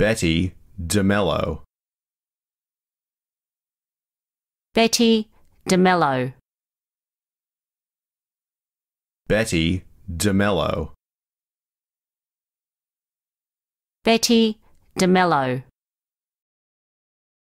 Betty DeMello. Betty DeMello. Betty DeMello. Betty DeMello.